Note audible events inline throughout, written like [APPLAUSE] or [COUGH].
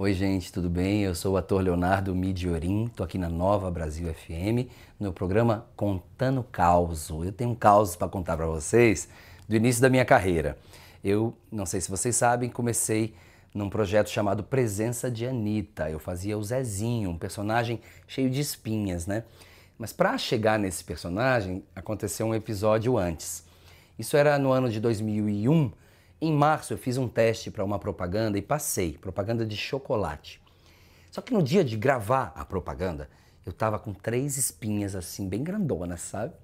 Oi, gente, tudo bem? Eu sou o ator Leonardo Midiorim, estou aqui na Nova Brasil FM, no programa Contando Causo. Eu tenho um caos para contar para vocês do início da minha carreira. Eu, não sei se vocês sabem, comecei num projeto chamado Presença de Anitta. Eu fazia o Zezinho, um personagem cheio de espinhas, né? Mas para chegar nesse personagem, aconteceu um episódio antes. Isso era no ano de 2001 em março eu fiz um teste para uma propaganda e passei, propaganda de chocolate. Só que no dia de gravar a propaganda, eu tava com três espinhas assim, bem grandonas, sabe?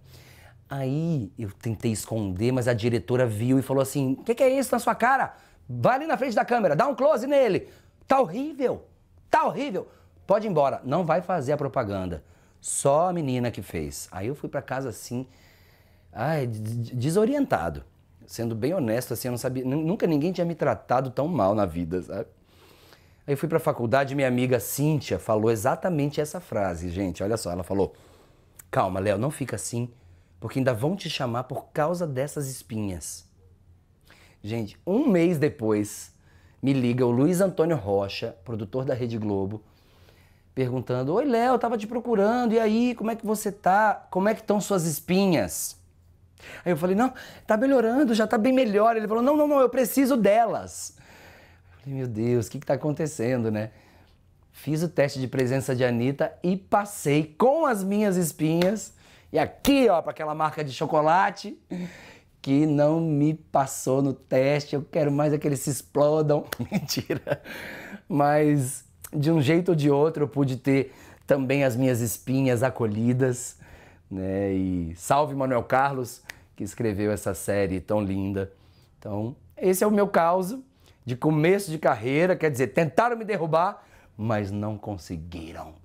Aí eu tentei esconder, mas a diretora viu e falou assim: O que, que, é isso na sua cara? Vai ali na frente da câmera, dá um close nele. Tá horrível, tá horrível. Pode ir embora, não vai fazer a propaganda. Só a menina que fez. Aí eu fui para casa assim, ai, desorientado. Sendo bem honesto, assim, eu não sabia. Nunca ninguém tinha me tratado tão mal na vida, sabe? Aí eu fui pra faculdade e minha amiga Cíntia falou exatamente essa frase, gente. Olha só, ela falou: Calma, Léo, não fica assim, porque ainda vão te chamar por causa dessas espinhas. Gente, um mês depois, me liga o Luiz Antônio Rocha, produtor da Rede Globo, perguntando: Oi, Léo, tava te procurando, e aí, como é que você tá? Como é que estão suas espinhas? Aí eu falei, não, tá melhorando, já tá bem melhor. Ele falou, não, não, não, eu preciso delas. Eu falei, meu Deus, o que, que tá acontecendo, né? Fiz o teste de presença de Anitta e passei com as minhas espinhas. E aqui, ó, para aquela marca de chocolate que não me passou no teste. Eu quero mais é que eles se explodam. [LAUGHS] Mentira. Mas de um jeito ou de outro eu pude ter também as minhas espinhas acolhidas né? E salve Manuel Carlos, que escreveu essa série tão linda. Então, esse é o meu caos de começo de carreira, quer dizer, tentaram me derrubar, mas não conseguiram.